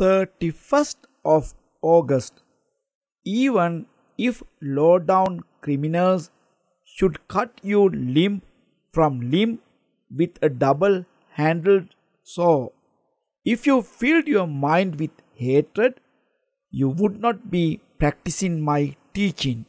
31st of August, even if low-down criminals should cut you limb from limb with a double-handled saw. If you filled your mind with hatred, you would not be practicing my teaching.